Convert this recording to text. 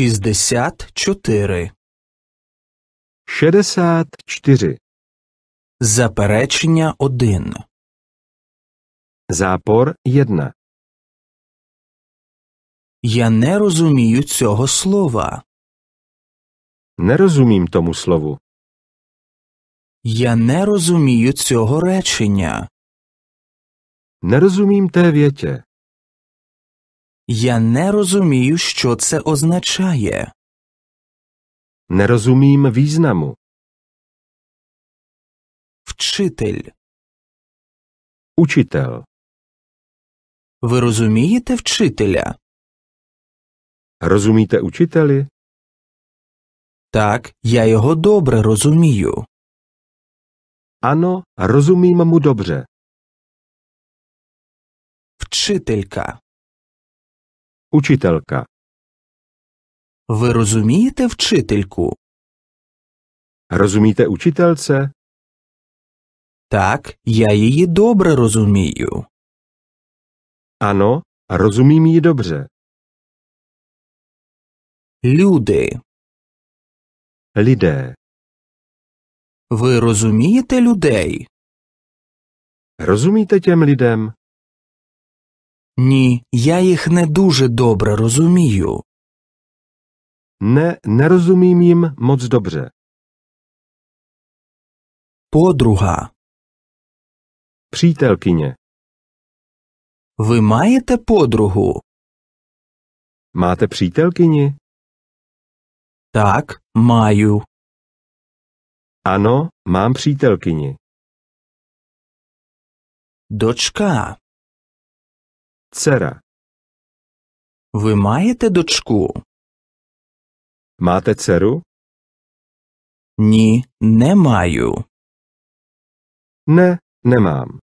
Шістдесят чотири. 64. чотири. Заперечення один. Запор 1. Я не розумію цього слова. Не розумім тому слову. Я не розумію цього речення. Не розумім те вєтє. Я не розумію, що це означає. Не розуміємо візнаму. Вчитель. Учитель. Ви розумієте вчителя? Розумієте учителі? Так, я його добре розумію. Ано. розуміємо му добре. Вчителька. Учителька. Ви розумієте вчительку? Розумієте учительце? Так, я її добре розумію. Ano, rozumím ji dobře. Люди. Lidé. Ви розумієте людей? Rozumíte těm lidem? Ні, я їх не дуже добре розумію. Ne, nerozumím jim moc dobře. Подруга, Přítelkyně. ви маєте подругу? Máte přítelkyni? Так, маю. Ano, mám přítelkyni. Дочка, Dcera. Ви маєте дочку? Máte dceru? Ні, не маю. Ne, nemám.